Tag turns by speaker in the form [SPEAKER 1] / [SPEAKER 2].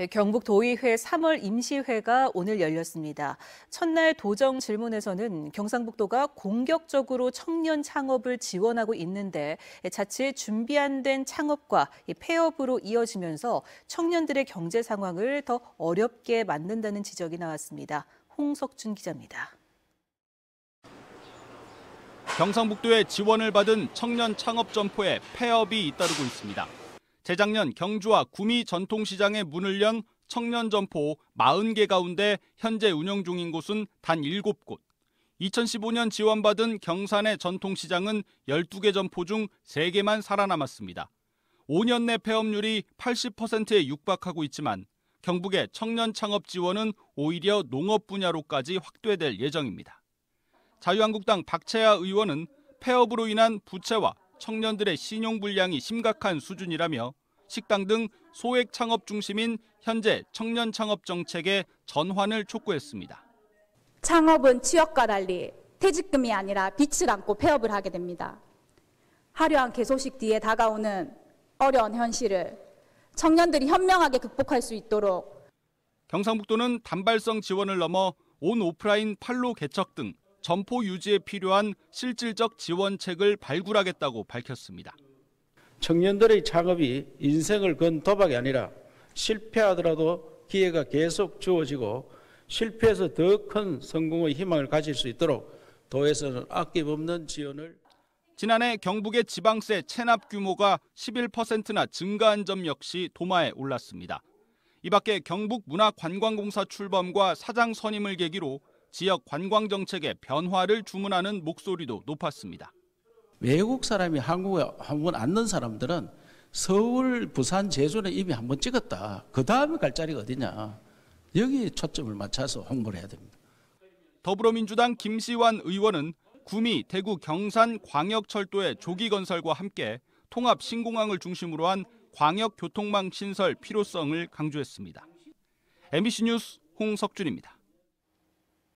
[SPEAKER 1] 예, 경북도의회 3월 임시회가 오늘 열렸습니다. 첫날 도정 질문에서는 경상북도가 공격적으로 청년 창업을 지원하고 있는데 자칫 준비 안된 창업과 폐업으로 이어지면서 청년들의 경제 상황을 더 어렵게 만든다는 지적이 나왔습니다. 홍석준
[SPEAKER 2] 기자입니다. 경상북도의 지원을 받은 청년 창업 점포에 폐업이 잇따르고 있습니다. 재작년 경주와 구미 전통시장의 문을 연 청년 점포 40개 가운데 현재 운영 중인 곳은 단 7곳. 2015년 지원받은 경산의 전통시장은 12개 점포 중 3개만 살아남았습니다. 5년 내 폐업률이 80%에 육박하고 있지만 경북의 청년 창업 지원은 오히려 농업 분야로까지 확대될 예정입니다. 자유한국당 박채아 의원은 폐업으로 인한 부채와 청년들의 신용 불량이 심각한 수준이라며 식당 등 소액 창업 중심인 현재 청년 창업 정책의 전환을 촉구했습니다.
[SPEAKER 1] 창업은 취업과 달리 퇴직금이 아니라 빚을 안고 폐업을 하게 됩니다. 화려한 개소식 뒤에 다가오는 어려운 현실을 청년들이 현명하게 극복할 수 있도록
[SPEAKER 2] 경상북도는 단발성 지원을 넘어 온 오프라인 판로 개척 등 점포 유지에 필요한 실질적 지원책을 발굴하겠다고 밝혔습니다.
[SPEAKER 3] 청년들의 창업이 인생을 건 도박이 아니라 실패하더라도 기회가 계속 주어지고 실패해서 더 큰 성공의
[SPEAKER 2] 희망을 가질 수 있도록 도에서는 아낌없는 지원을 지난해 경북의 지방세 체납 규모가 11%나 증가한 점 역시 도마에 올랐습니다. 이 밖에 경북문화관광공사 출범과 사장 선임을 계기로 지역 관광 정책의 변화를 주문하는 목소리도 높았습니다.
[SPEAKER 3] 외국 사람이 한국에 한번 앉는 사람들은 서울, 부산, 제주는 이미 한번 찍었다.
[SPEAKER 2] 그 다음에 갈
[SPEAKER 3] 자리가 어디냐. 여기 초점을 맞춰서 홍보를 해야 됩니다.
[SPEAKER 2] 더불어민주당 김시환 의원은 구미, 대구, 경산 광역철도의 조기 건설과 함께 통합 신공항을 중심으로 한 광역 교통망 신설 필요성을 강조했습니다. MBC 뉴스 홍석준입니다.